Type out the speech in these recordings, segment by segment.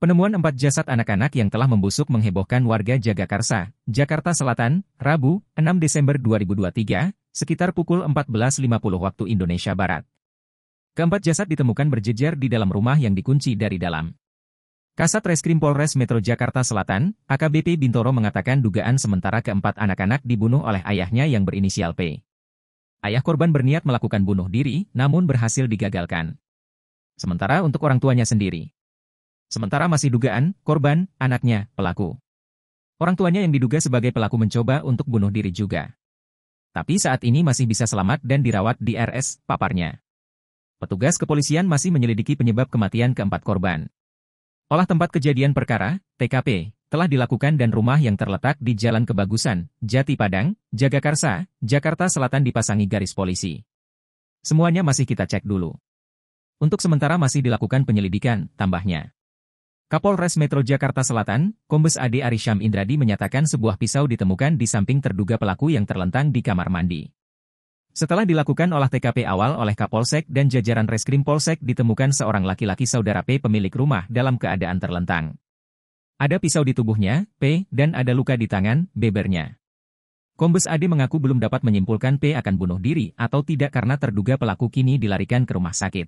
Penemuan empat jasad anak-anak yang telah membusuk menghebohkan warga Jagakarsa, Jakarta Selatan, Rabu, 6 Desember 2023, sekitar pukul 14.50 waktu Indonesia Barat. Keempat jasad ditemukan berjejer di dalam rumah yang dikunci dari dalam. Kasat Reskrim Polres Metro Jakarta Selatan, AKBP Bintoro mengatakan dugaan sementara keempat anak-anak dibunuh oleh ayahnya yang berinisial P. Ayah korban berniat melakukan bunuh diri, namun berhasil digagalkan. Sementara untuk orang tuanya sendiri, Sementara masih dugaan, korban, anaknya, pelaku. Orang tuanya yang diduga sebagai pelaku mencoba untuk bunuh diri juga. Tapi saat ini masih bisa selamat dan dirawat di RS, paparnya. Petugas kepolisian masih menyelidiki penyebab kematian keempat korban. Olah tempat kejadian perkara, TKP, telah dilakukan dan rumah yang terletak di Jalan Kebagusan, Jati Padang, Jagakarsa, Jakarta Selatan dipasangi garis polisi. Semuanya masih kita cek dulu. Untuk sementara masih dilakukan penyelidikan, tambahnya. Kapolres Metro Jakarta Selatan, Kombes Ade Arisham Indradi menyatakan sebuah pisau ditemukan di samping terduga pelaku yang terlentang di kamar mandi. Setelah dilakukan olah TKP awal oleh Kapolsek dan jajaran Reskrim Polsek ditemukan seorang laki-laki saudara P pemilik rumah dalam keadaan terlentang. Ada pisau di tubuhnya, P, dan ada luka di tangan, bebernya. Kombes Ade mengaku belum dapat menyimpulkan P akan bunuh diri atau tidak karena terduga pelaku kini dilarikan ke rumah sakit.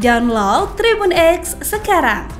Download Tribun X sekarang